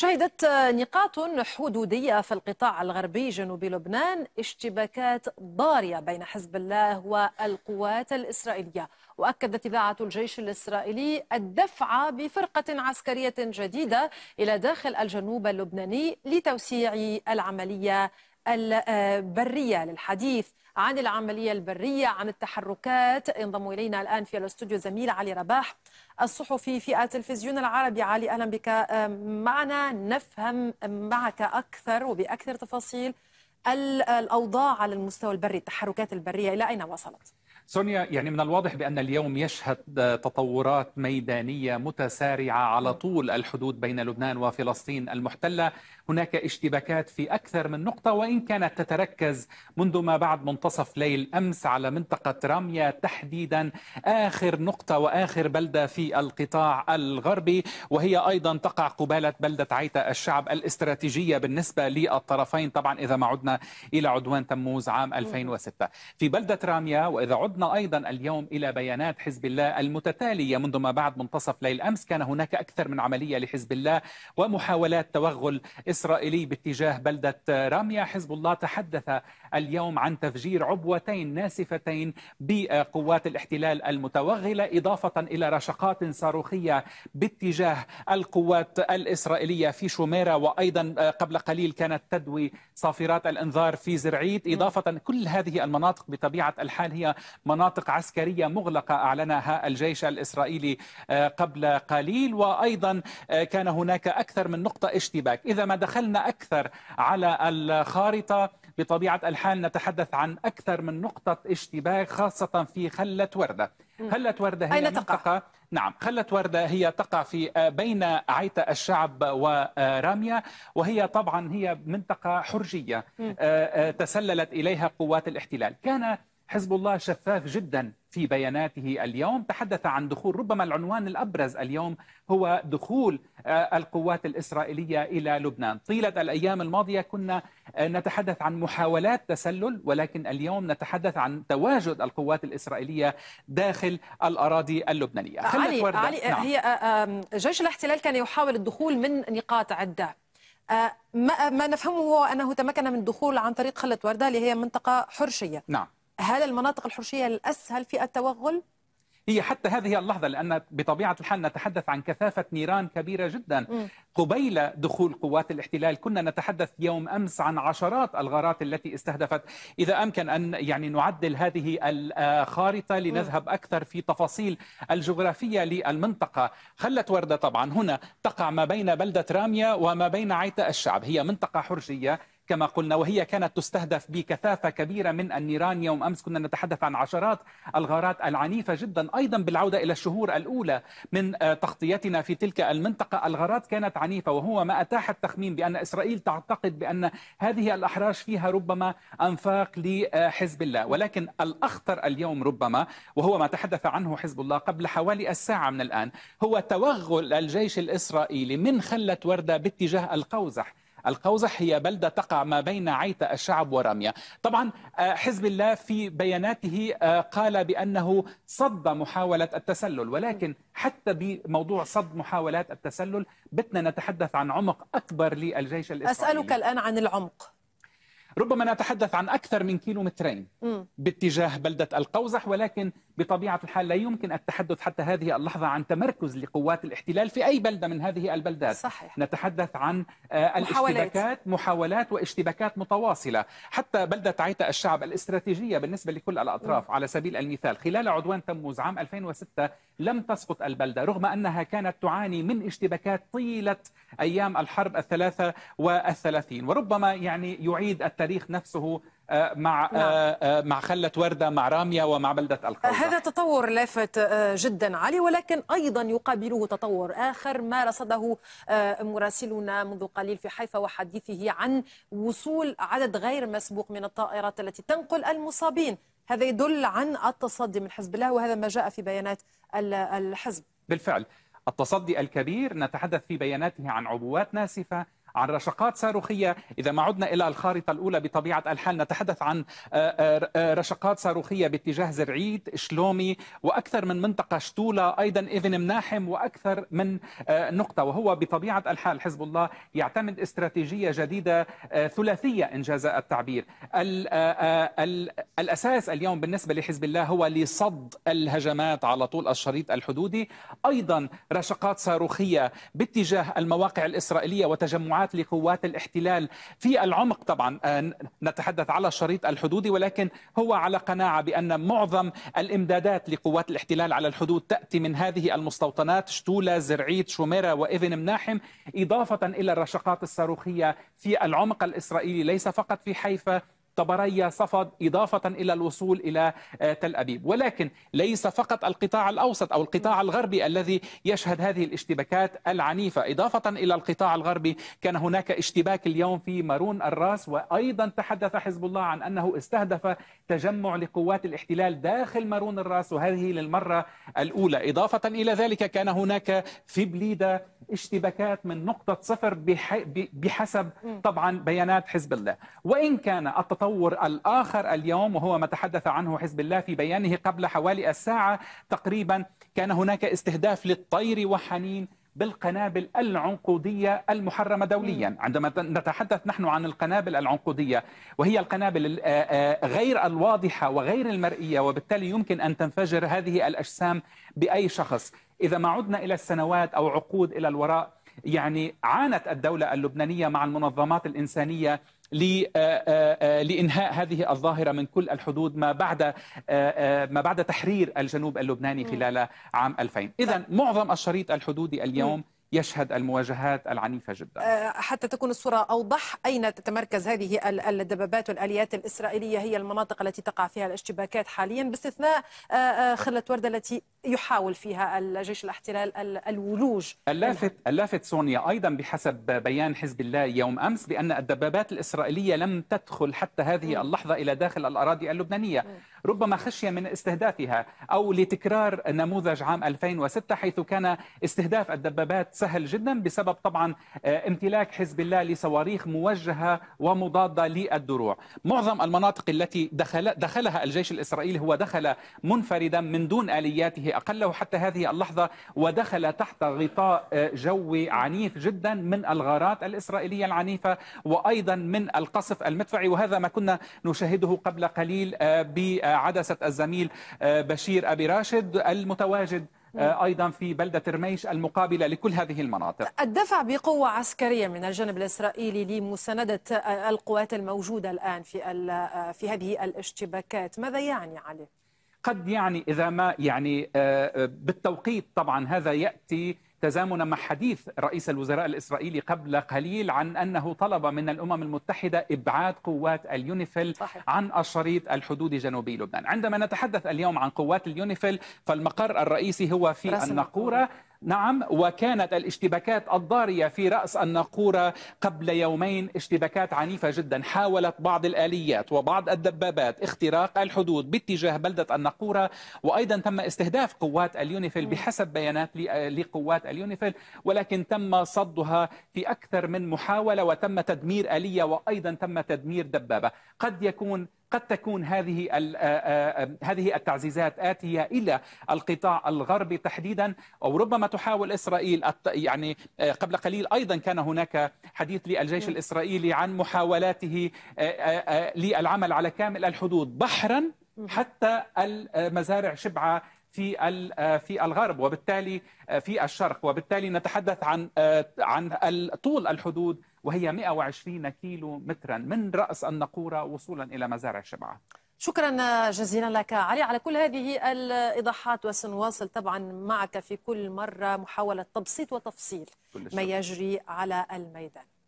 شهدت نقاط حدودية في القطاع الغربي جنوب لبنان اشتباكات ضارية بين حزب الله والقوات الإسرائيلية وأكدت إذاعة الجيش الإسرائيلي الدفع بفرقة عسكرية جديدة إلى داخل الجنوب اللبناني لتوسيع العملية البرية آه، للحديث عن العملية البرية عن التحركات ينضم إلينا الآن في الاستوديو زميل علي رباح الصحفي في التلفزيون العربي علي أهلا بك آه، معنا نفهم معك أكثر وبأكثر تفاصيل الأوضاع على المستوى البري التحركات البرية إلى أين وصلت؟ سونيا يعني من الواضح بأن اليوم يشهد تطورات ميدانية متسارعة على طول الحدود بين لبنان وفلسطين المحتلة هناك اشتباكات في أكثر من نقطة وإن كانت تتركز منذ ما بعد منتصف ليل أمس على منطقة راميا تحديدا آخر نقطة وآخر بلدة في القطاع الغربي وهي أيضا تقع قبالة بلدة عيتا الشعب الاستراتيجية بالنسبة للطرفين طبعا إذا ما عدنا إلى عدوان تموز عام 2006 في بلدة راميا وإذا عدنا عدنا أيضا اليوم إلى بيانات حزب الله المتتالية منذ ما بعد منتصف ليل أمس كان هناك أكثر من عملية لحزب الله ومحاولات توغل إسرائيلي باتجاه بلدة راميا حزب الله تحدث اليوم عن تفجير عبوتين ناسفتين بقوات الاحتلال المتوغلة إضافة إلى رشقات صاروخية باتجاه القوات الإسرائيلية في شوميرا وأيضا قبل قليل كانت تدوي صافرات الانذار في زرعيت نعم. إضافة كل هذه المناطق بطبيعة الحال هي مناطق عسكرية مغلقة أعلنها الجيش الإسرائيلي آه، قبل قليل وأيضا آه، كان هناك أكثر من نقطة اشتباك إذا ما دخلنا أكثر على الخارطة بطبيعة الحال نتحدث عن أكثر من نقطة اشتباك خاصة في خلة وردة خلة وردة هي أين تقع؟ منطقة نعم خلة وردة هي تقع في آه، بين عيت الشعب ورامية وهي طبعا هي منطقة حرجية تسللت إليها قوات الاحتلال كان حزب الله شفاف جدا في بياناته اليوم تحدث عن دخول ربما العنوان الابرز اليوم هو دخول آه، القوات الاسرائيليه الى لبنان طيله الايام الماضيه كنا آه، نتحدث عن محاولات تسلل ولكن اليوم نتحدث عن تواجد القوات الاسرائيليه داخل الاراضي اللبنانيه آه، علي, علي نعم. هي جيش الاحتلال كان يحاول الدخول من نقاط عده ما ما نفهمه هو انه تمكن من الدخول عن طريق خله ورده اللي هي منطقه حرشيه نعم هل المناطق الحرشية الأسهل في التوغل؟ هي حتى هذه اللحظة لأن بطبيعة الحال نتحدث عن كثافة نيران كبيرة جدا م. قبيل دخول قوات الاحتلال كنا نتحدث يوم أمس عن عشرات الغارات التي استهدفت إذا أمكن أن يعني نعدل هذه الخارطة لنذهب أكثر في تفاصيل الجغرافية للمنطقة خلت وردة طبعا هنا تقع ما بين بلدة رامية وما بين عيت الشعب هي منطقة حرجيه كما قلنا وهي كانت تستهدف بكثافة كبيرة من النيران يوم أمس كنا نتحدث عن عشرات الغارات العنيفة جدا أيضا بالعودة إلى الشهور الأولى من آه، تغطيتنا في تلك المنطقة الغارات كانت عنيفة وهو ما أتاح التخمين بأن إسرائيل تعتقد بأن هذه الأحراج فيها ربما أنفاق لحزب الله ولكن الأخطر اليوم ربما وهو ما تحدث عنه حزب الله قبل حوالي الساعة من الآن هو توغل الجيش الإسرائيلي من خلة وردة باتجاه القوزح القوزح هي بلدة تقع ما بين عيت الشعب ورامية طبعا آه، حزب الله في بياناته آه، قال بأنه صد محاولة التسلل ولكن حتى بموضوع صد محاولات التسلل بتنا نتحدث عن عمق أكبر للجيش الإسرائيلي أسألك الآن عن العمق ربما نتحدث عن أكثر من كيلومترين باتجاه بلدة القوزح ولكن بطبيعة الحال لا يمكن التحدث حتى هذه اللحظة عن تمركز لقوات الاحتلال في أي بلدة من هذه البلدات صحيح. نتحدث عن آه، الاشتباكات محاولات واشتباكات متواصلة حتى بلدة عيتا الشعب الاستراتيجية بالنسبة لكل الأطراف م. على سبيل المثال خلال عدوان تموز عام 2006 لم تسقط البلدة رغم أنها كانت تعاني من اشتباكات طيلة أيام الحرب الثلاثة والثلاثين وربما يعني يعيد التاريخ نفسه آه، مع آه، نعم. آه، مع خله ورده مع راميه ومع بلده القوزة هذا تطور لافت جدا علي ولكن ايضا يقابله تطور اخر ما رصده مراسلنا منذ قليل في حيفا وحديثه عن وصول عدد غير مسبوق من الطائرات التي تنقل المصابين هذا يدل عن التصدي من حزب الله وهذا ما جاء في بيانات الحزب بالفعل التصدي الكبير نتحدث في بياناته عن عبوات ناسفه عن رشقات صاروخية إذا ما عدنا إلى الخارطة الأولى بطبيعة الحال نتحدث عن آه، آه، آه، رشقات صاروخية باتجاه زرعيد شلومي وأكثر من منطقة شتولة أيضا إذن مناحم وأكثر من نقطة وهو بطبيعة الحال حزب الله يعتمد استراتيجية جديدة ثلاثية إن جاز التعبير الأساس اليوم بالنسبة لحزب الله هو لصد الهجمات على طول الشريط الحدودي أيضا رشقات صاروخية باتجاه المواقع الإسرائيلية وتجمعات الدفاعات لقوات الاحتلال في العمق طبعا آه، نتحدث على الشريط الحدودي ولكن هو على قناعة بأن معظم الإمدادات لقوات الاحتلال على الحدود تأتي من هذه المستوطنات شتولة زرعيت شوميرا وإذن مناحم إضافة إلى الرشقات الصاروخية في العمق الإسرائيلي ليس فقط في حيفا طبرية صفد إضافة إلى الوصول إلى آه، تل أبيب ولكن ليس فقط القطاع الأوسط أو القطاع الغربي الذي يشهد هذه الاشتباكات العنيفة إضافة إلى القطاع الغربي كان هناك اشتباك اليوم في مارون الراس وأيضا تحدث حزب الله عن أنه استهدف تجمع لقوات الاحتلال داخل مارون الراس وهذه للمرة الأولى إضافة إلى ذلك كان هناك في بليدة اشتباكات من نقطة صفر بحسب طبعا بيانات حزب الله وإن كان التطور التطور الآخر اليوم وهو ما تحدث عنه حزب الله في بيانه قبل حوالي الساعة تقريبا كان هناك استهداف للطير وحنين بالقنابل العنقودية المحرمة دوليا عندما نتحدث نحن عن القنابل العنقودية وهي القنابل غير الواضحة وغير المرئية وبالتالي يمكن أن تنفجر هذه الأجسام بأي شخص إذا ما عدنا إلى السنوات أو عقود إلى الوراء يعني عانت الدولة اللبنانية مع المنظمات الإنسانية آه، آه، آه، لانهاء هذه الظاهره من كل الحدود ما بعد ما بعد تحرير الجنوب اللبناني خلال عام 2000 اذا معظم الشريط الحدودي اليوم يشهد المواجهات العنيفة جدا آه، حتى تكون الصورة أوضح أين تتمركز هذه الدبابات والآليات الإسرائيلية هي المناطق التي تقع فيها الاشتباكات حاليا باستثناء آه، آه، خلة وردة التي يحاول فيها الجيش الاحتلال الولوج اللافت, اللافت سونيا أيضا بحسب بيان حزب الله يوم أمس بأن الدبابات الإسرائيلية لم تدخل حتى هذه اللحظة إلى داخل الأراضي اللبنانية ربما خشية من استهدافها أو لتكرار نموذج عام 2006 حيث كان استهداف الدبابات سهل جدا بسبب طبعا آه، امتلاك حزب الله لصواريخ موجهه ومضاده للدروع معظم المناطق التي دخل دخلها الجيش الاسرائيلي هو دخل منفردا من دون الياته اقله حتى هذه اللحظه ودخل تحت غطاء آه، جوي عنيف جدا من الغارات الاسرائيليه العنيفه وايضا من القصف المدفعي وهذا ما كنا نشاهده قبل قليل آه، بعدسه الزميل بشير ابي راشد المتواجد آه، أيضا في بلدة رميش المقابلة لكل هذه المناطق الدفع بقوة عسكرية من الجانب الإسرائيلي لمساندة آه، القوات الموجودة الآن في, آه، في هذه الاشتباكات ماذا يعني عليه؟ قد يعني إذا ما يعني بالتوقيت طبعا هذا يأتي تزامنا مع حديث رئيس الوزراء الإسرائيلي قبل قليل عن أنه طلب من الأمم المتحدة إبعاد قوات اليونيفيل صحيح. عن الشريط الحدودي جنوبي لبنان عندما نتحدث اليوم عن قوات اليونيفيل فالمقر الرئيسي هو في الناقورة نعم وكانت الاشتباكات الضارية في رأس الناقورة قبل يومين اشتباكات عنيفة جدا حاولت بعض الآليات وبعض الدبابات اختراق الحدود باتجاه بلدة الناقورة وأيضا تم استهداف قوات اليونيفيل بحسب بيانات لقوات اليونيفيل ولكن تم صدها في أكثر من محاولة وتم تدمير آلية وأيضا تم تدمير دبابة قد يكون قد تكون هذه هذه التعزيزات آتية إلى القطاع الغربي تحديدا أو ربما تحاول إسرائيل يعني قبل قليل أيضا كان هناك حديث للجيش نعم. الإسرائيلي عن محاولاته للعمل على كامل الحدود بحرا حتى المزارع شبعة في آه، في الغرب وبالتالي آه، في الشرق وبالتالي نتحدث عن آه، عن طول الحدود وهي 120 كيلو مترا من رأس النقورة وصولا إلى مزارع شبعه شكرا جزيلا لك علي على كل هذه الإيضاحات وسنواصل طبعا معك في كل مرة محاولة تبسيط وتفصيل ما يجري على الميدان